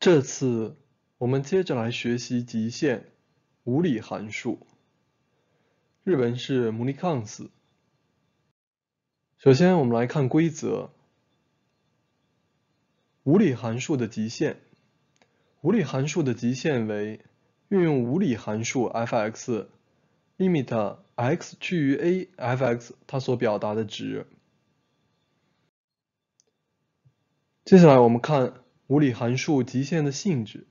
这次我们接着来学习极限、无理函数。日文是無理関数。首先，我们来看规则：无理函数的极限。无理函数的极限为运用无理函数 f(x) limit x 趋于 a f(x) 它所表达的值。接下来，我们看。无理函数极限的性质，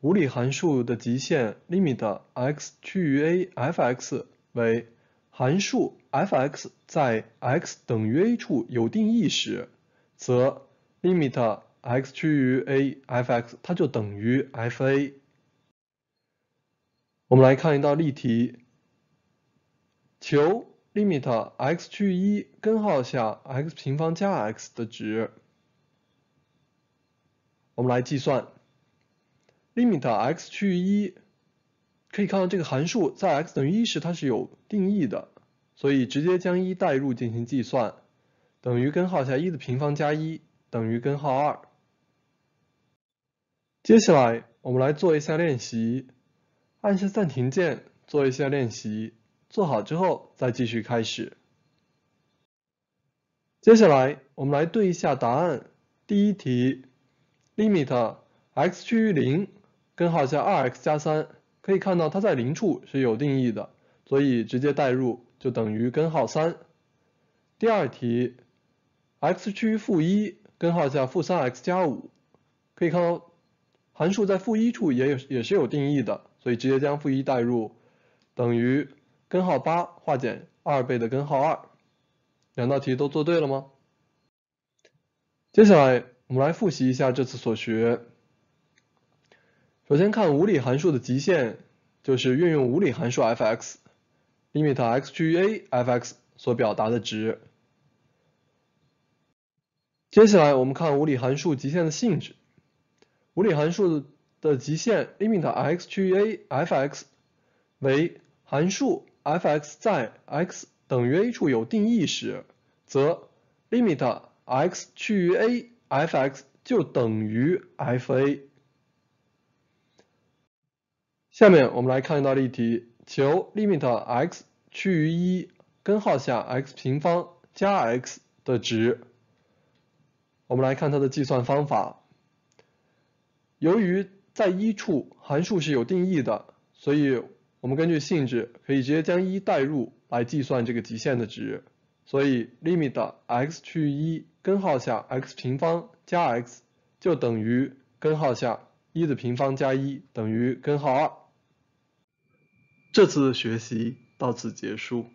无理函数的极限 limit x 趋于 a f(x) 为函数 f(x) 在 x 等于 a 处有定义时，则 limit x 趋于 a f(x) 它就等于 f(a)。我们来看一道例题，求 limit x 趋于一根号下 x 平方加 x 的值。我们来计算 limit x 趋于一，可以看到这个函数在 x 等于一时它是有定义的，所以直接将一代入进行计算，等于根号下一的平方加一，等于根号二。接下来我们来做一下练习，按下暂停键做一下练习，做好之后再继续开始。接下来我们来对一下答案，第一题。limit x 趋于零根号下二 x 加三，可以看到它在零处是有定义的，所以直接代入就等于根号三。第二题，x 趋于负一，根号下负三 x 加五，可以看到函数在负一处也有也是有定义的，所以直接将负一代入等于根号八化简二倍的根号二。两道题都做对了吗？接下来。我们来复习一下这次所学。首先看无理函数的极限，就是运用无理函数 f(x) limit x 趋于 a f(x) 所表达的值。接下来我们看无理函数极限的性质。无理函数的极限 limit x 趋于 a f(x) 为函数 f(x) 在 x 等于 a 处有定义时，则 limit x 趋于 a f(x) 就等于 f(a)。下面我们来看一道例题，求 lim i t x 趋于一根号下 x 平方加 x 的值。我们来看它的计算方法。由于在一处函数是有定义的，所以我们根据性质可以直接将一代入来计算这个极限的值。所以，limit x 趋于一，根号下 x 平方加 x 就等于根号下一的平方加一，等于根号二。这次的学习到此结束。